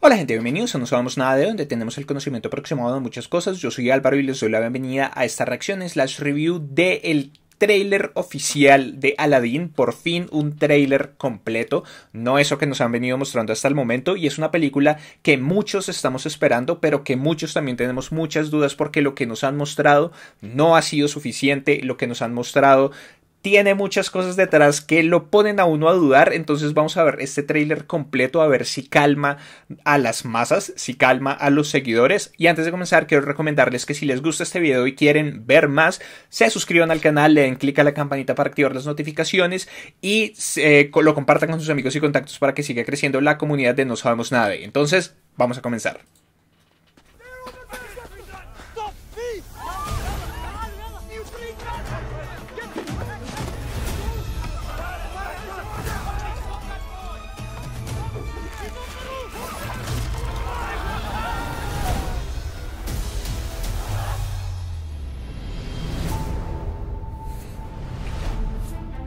Hola gente, bienvenidos a No Sabemos Nada de Donde tenemos el conocimiento aproximado de muchas cosas. Yo soy Álvaro y les doy la bienvenida a esta reacción slash review del el trailer oficial de Aladdin, por fin un trailer completo, no eso que nos han venido mostrando hasta el momento, y es una película que muchos estamos esperando, pero que muchos también tenemos muchas dudas porque lo que nos han mostrado no ha sido suficiente, lo que nos han mostrado tiene muchas cosas detrás que lo ponen a uno a dudar. Entonces vamos a ver este tráiler completo a ver si calma a las masas, si calma a los seguidores. Y antes de comenzar quiero recomendarles que si les gusta este video y quieren ver más, se suscriban al canal, le den clic a la campanita para activar las notificaciones y eh, lo compartan con sus amigos y contactos para que siga creciendo la comunidad de No Sabemos Nada. Entonces vamos a comenzar.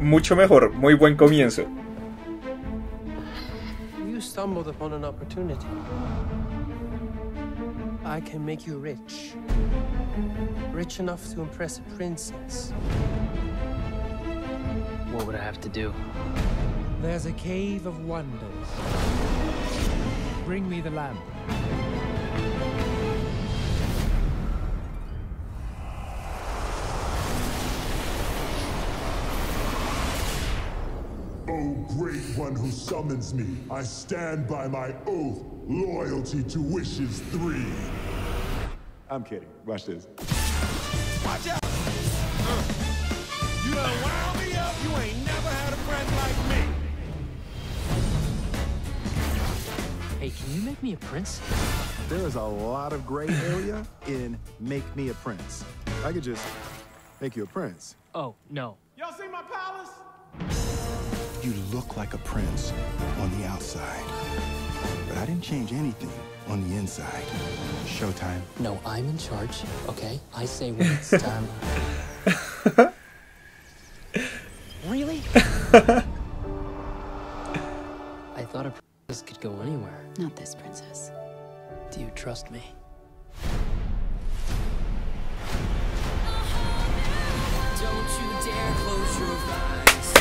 mucho mejor, muy buen comienzo. You stumbled upon an opportunity. I can make you rich. Rich enough to impress a princess. What would I have to do? There's a cave of wonders. Bring me the lamp. great one who summons me, I stand by my oath, loyalty to Wishes 3. I'm kidding. Watch this. Watch out! you done wound me up. You ain't never had a friend like me. Hey, can you make me a prince? There is a lot of gray area in Make Me a Prince. I could just make you a prince. Oh, no. You look like a prince on the outside, but I didn't change anything on the inside. Showtime. No, I'm in charge, okay? I say when it's time. really? I thought a princess could go anywhere. Not this princess. Do you trust me? Don't you dare close your eyes.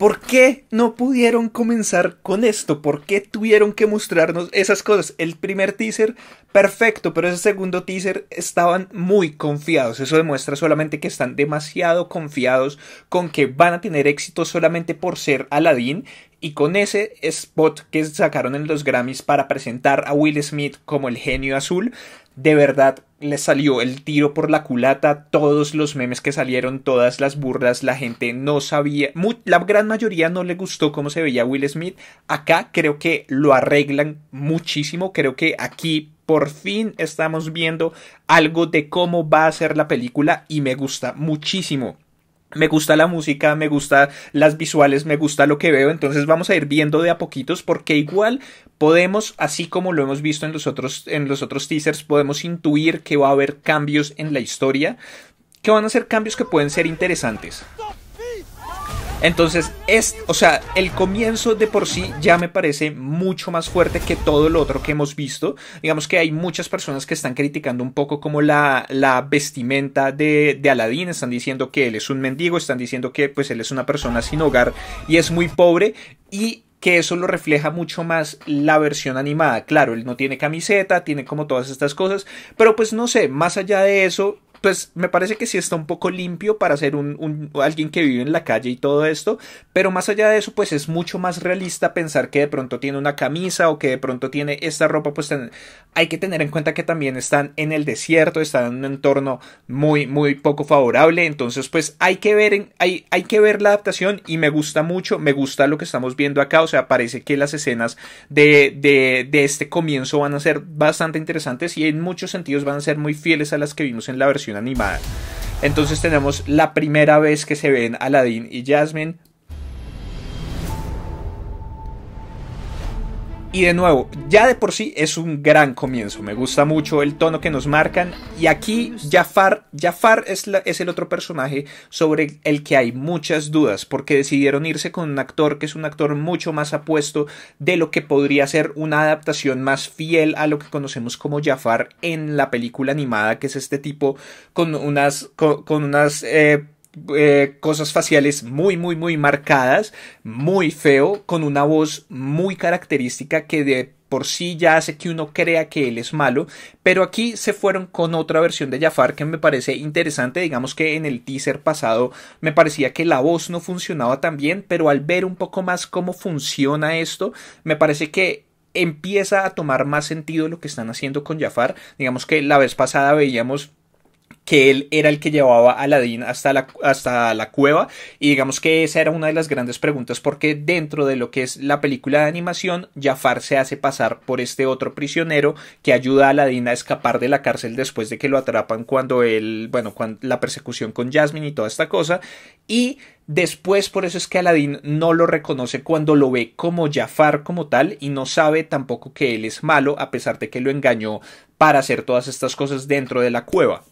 ¿Por qué no pudieron comenzar con esto? ¿Por qué tuvieron que mostrarnos esas cosas? El primer teaser, perfecto, pero ese segundo teaser estaban muy confiados. Eso demuestra solamente que están demasiado confiados con que van a tener éxito solamente por ser Aladdin y con ese spot que sacaron en los Grammys para presentar a Will Smith como el genio azul, de verdad le salió el tiro por la culata, todos los memes que salieron, todas las burlas, la gente no sabía, la gran mayoría no le gustó cómo se veía Will Smith. Acá creo que lo arreglan muchísimo, creo que aquí por fin estamos viendo algo de cómo va a ser la película y me gusta muchísimo. Me gusta la música, me gusta las visuales, me gusta lo que veo, entonces vamos a ir viendo de a poquitos porque igual podemos, así como lo hemos visto en los otros, en los otros teasers, podemos intuir que va a haber cambios en la historia, que van a ser cambios que pueden ser interesantes. Entonces, es, o sea, el comienzo de por sí ya me parece mucho más fuerte que todo lo otro que hemos visto. Digamos que hay muchas personas que están criticando un poco como la, vestimenta de, de están diciendo que él es un mendigo, están diciendo que pues él es una persona sin hogar y es muy pobre y que eso lo refleja mucho más la versión animada. Claro, él no tiene camiseta, tiene como todas estas cosas, pero pues no sé, más allá de eso, pues me parece que sí está un poco limpio para ser un, alguien que vive en la calle y todo esto, pero más allá de eso, pues es mucho más realista pensar que de pronto tiene una camisa o que de pronto tiene esta ropa, pues hay que tener en cuenta que también están en el desierto, están en un entorno muy, muy poco favorable, entonces pues hay que ver, hay, hay que ver la adaptación y me gusta mucho, me gusta lo que estamos viendo acá, o sea, parece que las escenas de, de este comienzo van a ser bastante interesantes y en muchos sentidos van a ser muy fieles a las que vimos en la versión animada. Entonces tenemos la primera vez que se ven Aladdin y Jasmine Y de nuevo, ya de por sí es un gran comienzo. Me gusta mucho el tono que nos marcan. Y aquí Jafar, Jafar es, es el otro personaje sobre el que hay muchas dudas. Porque decidieron irse con un actor que es un actor mucho más apuesto de lo que podría ser una adaptación más fiel a lo que conocemos como Jafar en la película animada. Que es este tipo con unas. con, unas. Eh, eh, cosas faciales muy, muy, muy marcadas, muy feo, con una voz muy característica que de por sí ya hace que uno crea que él es malo, pero aquí se fueron con otra versión de Jafar que me parece interesante, digamos que en el teaser pasado me parecía que la voz no funcionaba tan bien, pero al ver un poco más cómo funciona esto, me parece que empieza a tomar más sentido lo que están haciendo con Jafar, digamos que la vez pasada veíamos que él era el que llevaba a Aladdin hasta la, hasta la cueva y digamos que esa era una de las grandes preguntas porque dentro de lo que es la película de animación Jafar se hace pasar por este otro prisionero que ayuda a Aladdin a escapar de la cárcel después de que lo atrapan cuando él, bueno, cuando, la persecución con Jasmine y toda esta cosa y Después, por eso es que Aladdin no lo reconoce cuando lo ve como Jafar como tal y no sabe tampoco que él es malo, a pesar de que lo engañó para hacer todas estas cosas dentro de la cueva.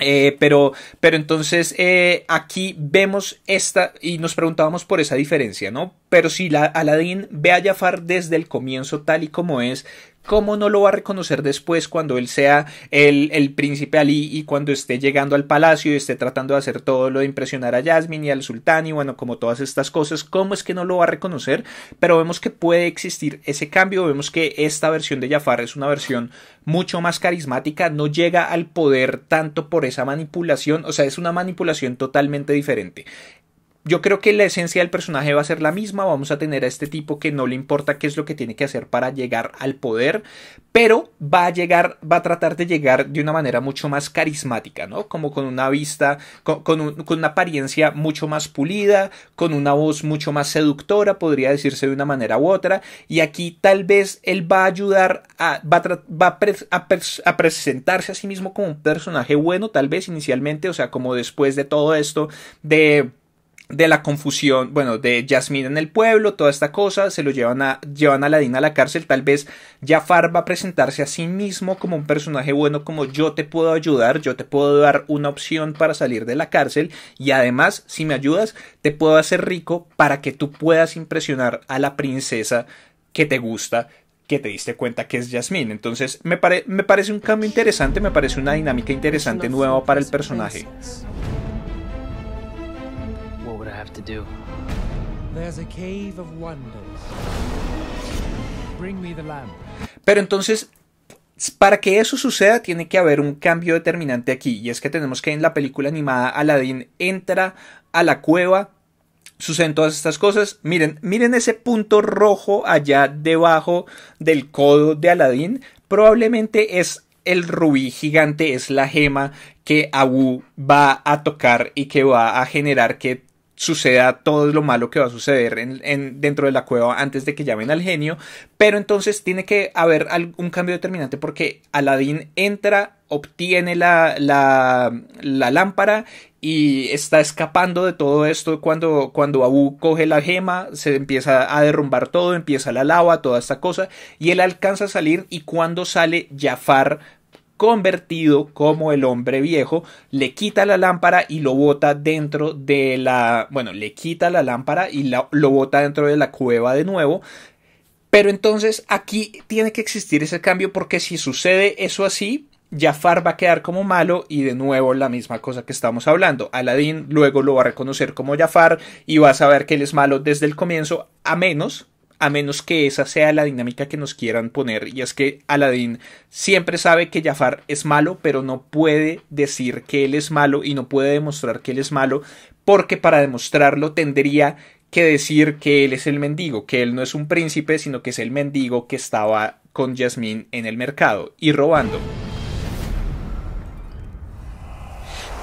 Eh, pero, pero entonces eh, aquí vemos esta y nos preguntábamos por esa diferencia, ¿no? Pero si la, Aladdin ve a Jafar desde el comienzo tal y como es ¿cómo no lo va a reconocer después cuando él sea el, príncipe Ali y cuando esté llegando al palacio y esté tratando de hacer todo lo de impresionar a Jasmine y al sultán y bueno, como todas estas cosas, ¿cómo es que no lo va a reconocer? Pero vemos que puede existir ese cambio, vemos que esta versión de Jafar es una versión mucho más carismática, no llega al poder tanto por esa manipulación, o sea, es una manipulación totalmente diferente yo creo que la esencia del personaje va a ser la misma, vamos a tener a este tipo que no le importa qué es lo que tiene que hacer para llegar al poder, pero va a llegar, va a tratar de llegar de una manera mucho más carismática, ¿no? Como con una vista, con, una apariencia mucho más pulida, con una voz mucho más seductora, podría decirse de una manera u otra, y aquí tal vez él va a ayudar a, va, a presentarse a sí mismo como un personaje bueno, tal vez inicialmente, o sea, como después de todo esto de de la confusión, bueno, de Jasmine en el pueblo, toda esta cosa, se lo llevan a, llevan a Aladín a la cárcel, tal vez Jafar va a presentarse a sí mismo como un personaje bueno, como yo te puedo ayudar, yo te puedo dar una opción para salir de la cárcel y además, si me ayudas, te puedo hacer rico para que tú puedas impresionar a la princesa que te gusta que te diste cuenta que es Jasmine... Entonces, me, me parece un cambio interesante, me parece una dinámica interesante nueva para el personaje. Pero entonces, para que eso suceda, tiene que haber un cambio determinante aquí. Y es que tenemos que en la película animada Aladdin entra a la cueva. Suceden todas estas cosas. Miren, miren ese punto rojo allá debajo del codo de Aladdin. Probablemente es el rubí gigante es la gema que Abu va a tocar y que va a generar que suceda todo lo malo que va a suceder en, dentro de la cueva antes de que llamen al genio. Pero entonces tiene que haber algún cambio determinante porque Aladdin entra, obtiene la, la, la lámpara y está escapando de todo esto cuando, cuando Abu coge la gema, se empieza a derrumbar todo, empieza la lava, toda esta cosa, y él alcanza a salir y cuando sale Jafar convertido como el hombre viejo, le quita la lámpara y lo bota dentro de la, bueno, le quita la lámpara y lo bota dentro de la cueva de nuevo. Pero entonces aquí tiene que existir ese cambio porque si sucede eso así, Jafar va a quedar como malo y de nuevo la misma cosa que estamos hablando. Aladdin luego lo va a reconocer como Jafar y va a saber que él es malo desde el comienzo, a menos a menos que esa sea la dinámica que nos quieran poner, y es que Aladdin siempre sabe que Jafar es malo, pero no puede decir que él es malo y no puede demostrar que él es malo, porque para demostrarlo tendría que decir que él es el mendigo, que él no es un príncipe, sino que es el mendigo que estaba con Yasmín en el mercado y robando.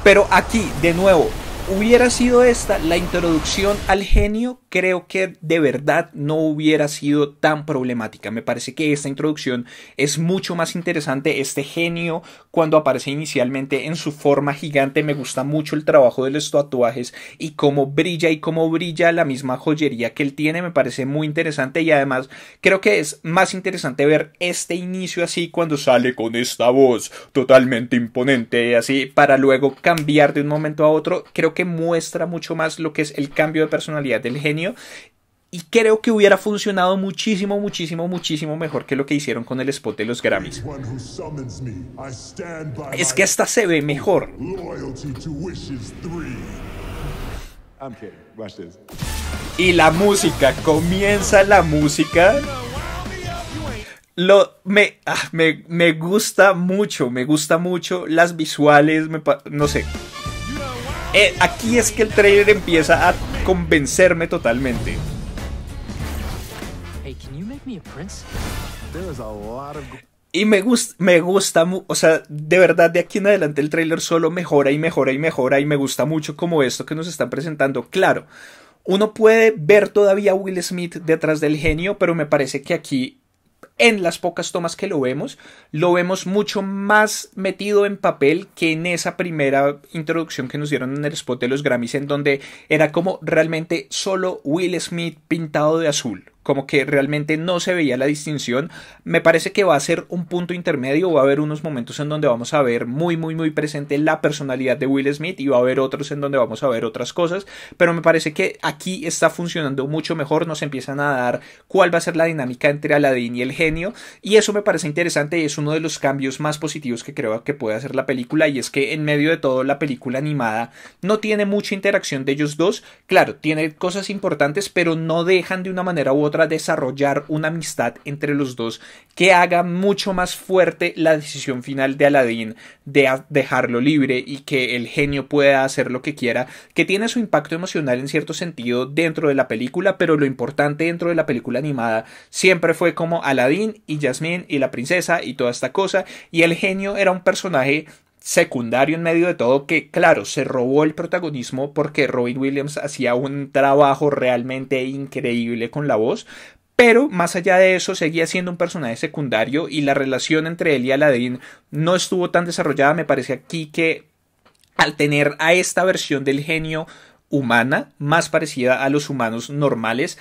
Pero aquí, de nuevo, hubiera sido esta la introducción al genio, creo que de verdad no hubiera sido tan problemática. Me parece que esta introducción es mucho más interesante. Este genio, cuando aparece inicialmente en su forma gigante, me gusta mucho el trabajo de los tatuajes y cómo brilla y cómo brilla la misma joyería que él tiene. Me parece muy interesante y además creo que es más interesante ver este inicio así cuando sale con esta voz totalmente imponente, Y así para luego cambiar de un momento a otro. Creo que muestra mucho más lo que es el cambio de personalidad del genio y creo que hubiera funcionado muchísimo, muchísimo, muchísimo mejor que lo que hicieron con el spot de los Grammys. Es que hasta se ve mejor. Y la música, comienza la música. Lo, ah, me, me, gusta mucho, me gusta mucho las visuales, no sé, eh, aquí es que el trailer empieza a convencerme totalmente. Y me, gusta, me gusta, o sea, de verdad de aquí en adelante el trailer solo mejora y mejora y mejora y me gusta mucho como esto que nos están presentando. Claro, uno puede ver todavía a Will Smith detrás del genio, pero me parece que aquí en las pocas tomas que lo vemos, lo vemos mucho más metido en papel que en esa primera introducción que nos dieron en el spot de los Grammys, en donde era como realmente solo Will Smith pintado de azul como que realmente no se veía la distinción. Me parece que va a ser un punto intermedio, va a haber unos momentos en donde vamos a ver muy, muy, muy presente la personalidad de Will Smith y va a haber otros en donde vamos a ver otras cosas, pero me parece que aquí está funcionando mucho mejor, nos empiezan a dar cuál va a ser la dinámica entre Aladdin y el genio y eso me parece interesante y es uno de los cambios más positivos que creo que puede hacer la película y es que en medio de todo la película animada no tiene mucha interacción de ellos dos, claro, tiene cosas importantes pero no dejan de una manera u otra desarrollar una amistad entre los dos que haga mucho más fuerte la decisión final de Aladdin de dejarlo libre y que el genio pueda hacer lo que quiera, que tiene su impacto emocional en cierto sentido dentro de la película, pero lo importante dentro de la película animada siempre fue como Aladdin y Jasmine y la princesa y toda esta cosa, y el genio era un personaje secundario en medio de todo que, claro, se robó el protagonismo porque Robin Williams hacía un trabajo realmente increíble con la voz, pero más allá de eso seguía siendo un personaje secundario y la relación entre él y Aladdin no estuvo tan desarrollada. Me parece aquí que al tener a esta versión del genio humana, más parecida a los humanos normales,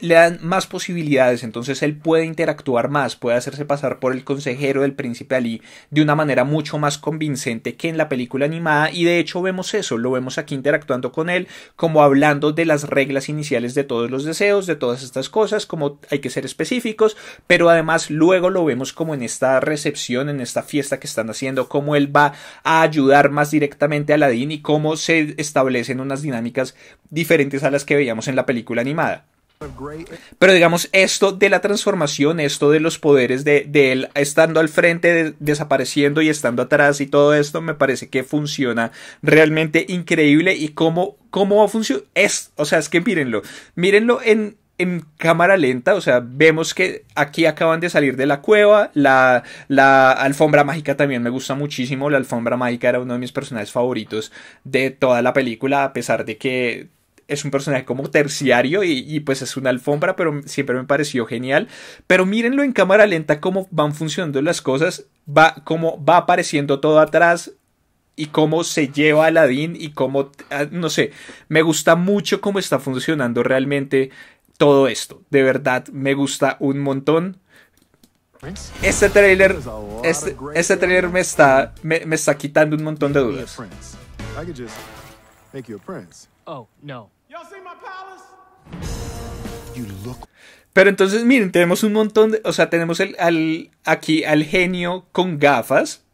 le dan más posibilidades, entonces él puede interactuar más, puede hacerse pasar por el consejero del príncipe Ali de una manera mucho más convincente que en la película animada y de hecho vemos eso, lo vemos aquí interactuando con él, como hablando de las reglas iniciales de todos los deseos, de todas estas cosas, como hay que ser específicos, pero además luego lo vemos como en esta recepción, en esta fiesta que están haciendo, cómo él va a ayudar más directamente a Aladdin y cómo se establecen unas dinámicas diferentes a las que veíamos en la película animada. Pero digamos, esto de la transformación, esto de los poderes de, él estando al frente, desapareciendo y estando atrás y todo esto, me parece que funciona realmente increíble y cómo, cómo va a funcionar. Es, o sea, es que mírenlo, mírenlo en, en cámara lenta, o sea, vemos que aquí acaban de salir de la cueva, la, la, alfombra mágica también me gusta muchísimo, la alfombra mágica era uno de mis personajes favoritos de toda la película, a pesar de que es un personaje como terciario y, pues es una alfombra, pero siempre me pareció genial. Pero mírenlo en cámara lenta cómo van funcionando las cosas, va, cómo va apareciendo todo atrás y cómo se lleva a Aladdin y cómo, ah, no sé, me gusta mucho cómo está funcionando realmente todo esto. De verdad, me gusta un montón. Este trailer, este, este trailer me está, me, me está quitando un montón de dudas. Oh, no. Pero entonces, miren, tenemos un montón de. O sea, tenemos el, al, aquí al genio con gafas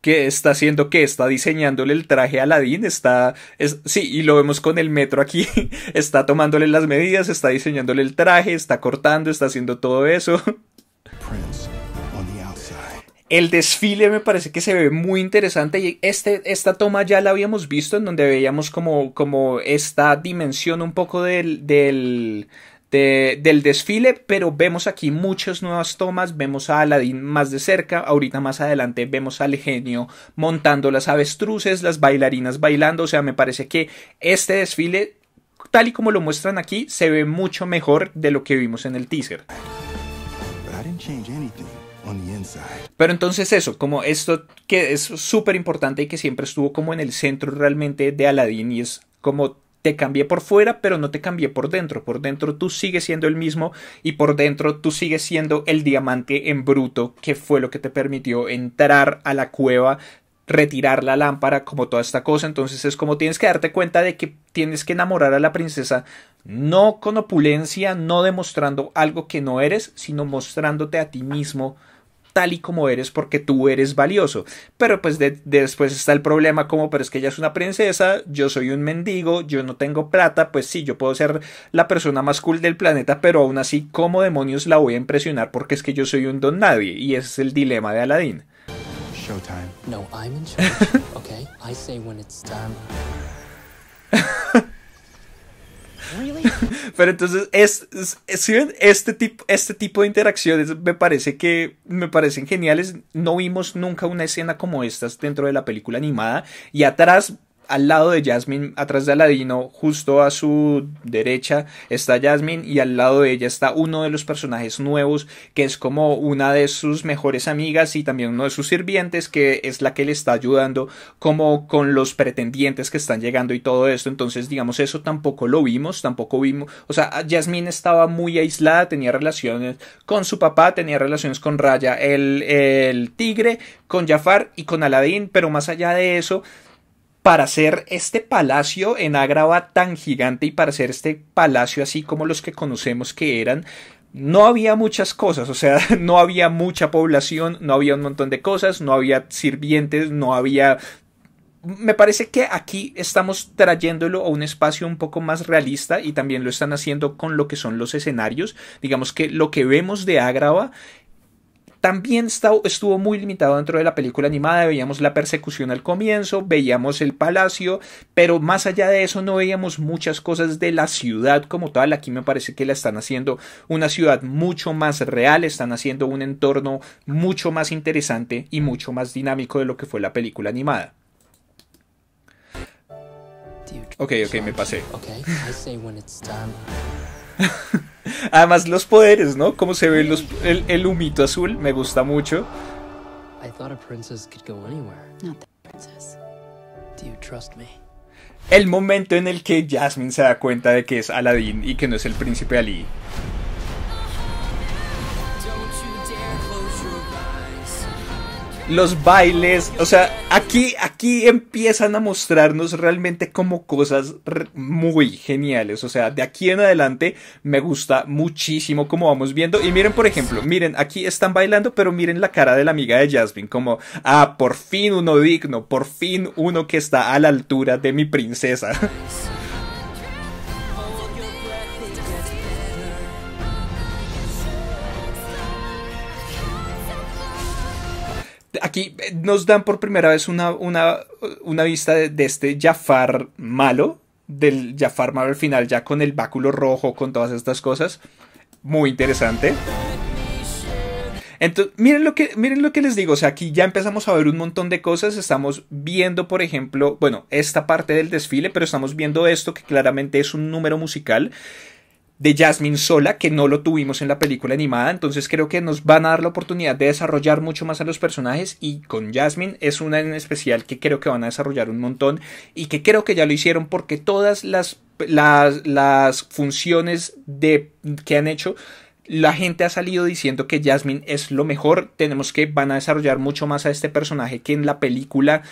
que está haciendo que está diseñándole el traje a Aladdin, está es, sí, y lo vemos con el metro aquí, está tomándole las medidas, está diseñándole el traje, está cortando, está haciendo todo eso. El desfile me parece que se ve muy interesante y este, esta toma ya la habíamos visto en donde veíamos como, como esta dimensión un poco del, del, desfile, pero vemos aquí muchas nuevas tomas, vemos a Aladdin más de cerca, ahorita más adelante vemos al genio montando las avestruces, las bailarinas bailando, o sea, me parece que este desfile, tal y como lo muestran aquí, se ve mucho mejor de lo que vimos en el teaser. Pero entonces eso, como esto que es súper importante y que siempre estuvo como en el centro realmente de Aladdin y es como te cambié por fuera, pero no te cambié por dentro. Por dentro tú sigues siendo el mismo y por dentro tú sigues siendo el diamante en bruto, que fue lo que te permitió entrar a la cueva, retirar la lámpara, como toda esta cosa. Entonces es como tienes que darte cuenta de que tienes que enamorar a la princesa, no con opulencia, no demostrando algo que no eres, sino mostrándote a ti mismo tal y como eres porque tú eres valioso. Pero pues después está el problema como, pero es que ella es una princesa, yo soy un mendigo, yo no tengo plata, pues sí, yo puedo ser la persona más cool del planeta, pero aún así, ¿cómo demonios la voy a impresionar? Porque es que yo soy un don nadie y ese es el dilema de Aladdin. Showtime. No, I'm in charge. okay, I say when it's Pero entonces, es, este, tipo, este tipo de interacciones me parece que me parecen geniales. No vimos nunca una escena como estas dentro de la película animada. Y atrás al lado de Jasmine, atrás de Aladino, justo a su derecha está Jasmine y al lado de ella está uno de los personajes nuevos que es como una de sus mejores amigas y también uno de sus sirvientes que es la que le está ayudando como con los pretendientes que están llegando y todo esto. Entonces digamos eso tampoco lo vimos, tampoco vimos, o sea, Jasmine estaba muy aislada, tenía relaciones con su papá, tenía relaciones con Raya, el, el tigre, con Jafar y con Aladín, pero más allá de eso, para hacer este palacio en Ágrava tan gigante y para hacer este palacio así como los que conocemos que eran, no había muchas cosas, o sea, no había mucha población, no había un montón de cosas, no había sirvientes, no había... Me parece que aquí estamos trayéndolo a un espacio un poco más realista y también lo están haciendo con lo que son los escenarios. Digamos que lo que vemos de Ágrava también estuvo muy limitado dentro de la película animada. Veíamos la persecución al comienzo, veíamos el palacio, pero más allá de eso no veíamos muchas cosas de la ciudad como tal. Aquí me parece que la están haciendo una ciudad mucho más real, están haciendo un entorno mucho más interesante y mucho más dinámico de lo que fue la película animada. Ok, ok, me pasé. Además, los poderes, ¿no? Cómo se ve el, el, humito azul, me gusta mucho. El momento en el que Jasmine se da cuenta de que es Aladdin y que no es el príncipe Ali. los bailes, o sea, aquí, aquí empiezan a mostrarnos realmente como cosas muy geniales, o sea, de aquí en adelante me gusta muchísimo como vamos viendo y miren por ejemplo, miren, aquí están bailando, pero miren la cara de la amiga de Jasmine, como, ah, por fin uno digno, por fin uno que está a la altura de mi princesa. aquí eh, nos dan por primera vez una, una, una vista de, este Jafar malo, del Jafar malo al final, ya con el báculo rojo, con todas estas cosas. Muy interesante. Entonces, miren lo, que, miren lo que les digo, o sea, aquí ya empezamos a ver un montón de cosas, estamos viendo, por ejemplo, bueno, esta parte del desfile, pero estamos viendo esto que claramente es un número musical de Jasmine Sola, que no lo tuvimos en la película animada, entonces creo que nos van a dar la oportunidad de desarrollar mucho más a los personajes y con Jasmine es una en especial que creo que van a desarrollar un montón y que creo que ya lo hicieron porque todas las, las, las funciones de, que han hecho la gente ha salido diciendo que Jasmine es lo mejor. Tenemos que van a desarrollar mucho más a este personaje que en la película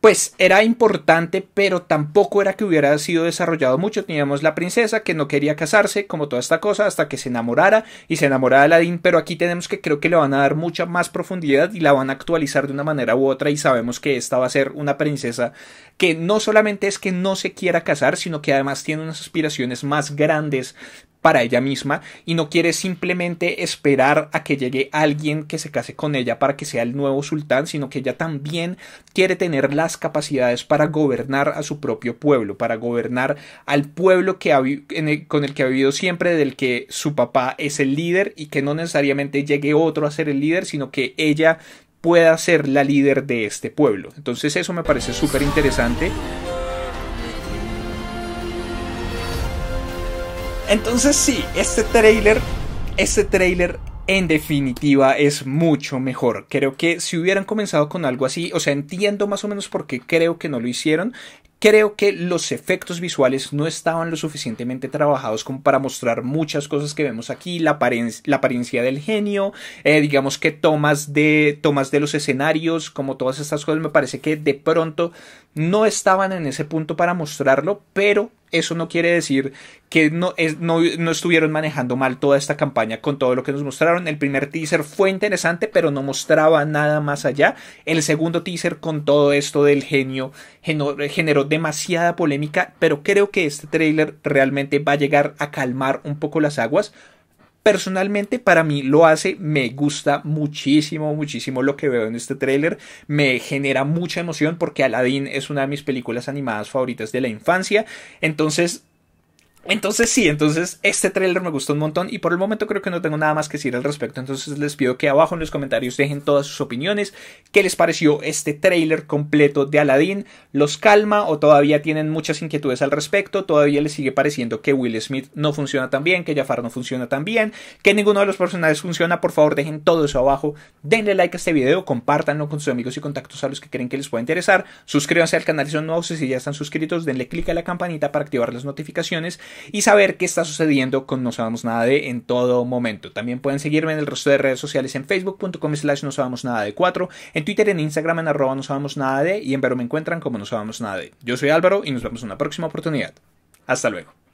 pues era importante, pero tampoco era que hubiera sido desarrollado mucho. Teníamos la princesa que no quería casarse, como toda esta cosa, hasta que se enamorara y se enamorara de Aladdin, pero aquí tenemos que creo que le van a dar mucha más profundidad y la van a actualizar de una manera u otra y sabemos que esta va a ser una princesa que no solamente es que no se quiera casar, sino que además tiene unas aspiraciones más grandes para ella misma y no quiere simplemente esperar a que llegue alguien que se case con ella para que sea el nuevo sultán, sino que ella también quiere tener las capacidades para gobernar a su propio pueblo, para gobernar al pueblo que ha, con el que ha vivido siempre, del que su papá es el líder y que no necesariamente llegue otro a ser el líder, sino que ella pueda ser la líder de este pueblo. Entonces eso me parece súper interesante. Entonces sí, este trailer, este trailer en definitiva es mucho mejor. Creo que si hubieran comenzado con algo así, o sea, entiendo más o menos por qué creo que no lo hicieron. Creo que los efectos visuales no estaban lo suficientemente trabajados como para mostrar muchas cosas que vemos aquí, la, apariencia del genio, eh, digamos que tomas de, tomas de los escenarios, como todas estas cosas, me parece que de pronto no estaban en ese punto para mostrarlo, pero eso no quiere decir que no, estuvieron manejando mal toda esta campaña con todo lo que nos mostraron. El primer teaser fue interesante, pero no mostraba nada más allá. El segundo teaser con todo esto del genio generó, generó demasiada polémica, pero creo que este trailer realmente va a llegar a calmar un poco las aguas personalmente para mí lo hace, me gusta muchísimo, muchísimo lo que veo en este tráiler, me genera mucha emoción porque Aladdin es una de mis películas animadas favoritas de la infancia, entonces entonces sí, entonces este tráiler me gustó un montón y por el momento creo que no tengo nada más que decir al respecto, entonces les pido que abajo en los comentarios dejen todas sus opiniones, qué les pareció este tráiler completo de Aladdin, los calma o todavía tienen muchas inquietudes al respecto, todavía les sigue pareciendo que Will Smith no funciona tan bien, que Jafar no funciona tan bien, que ninguno de los personajes funciona, por favor dejen todo eso abajo, denle like a este video, compártanlo con sus amigos y contactos a los que creen que les pueda interesar, suscríbanse al canal si son nuevos y si ya están suscritos, denle click a la campanita para activar las notificaciones, y saber qué está sucediendo con No Sabemos Nada de en todo momento. También pueden seguirme en el resto de redes sociales en facebook.com slash No Sabemos Nada de 4, en Twitter, en Instagram, en arroba No Sabemos Nada de y en Vero me encuentran como No Sabemos Nada de. Yo soy Álvaro y nos vemos en una próxima oportunidad. Hasta luego.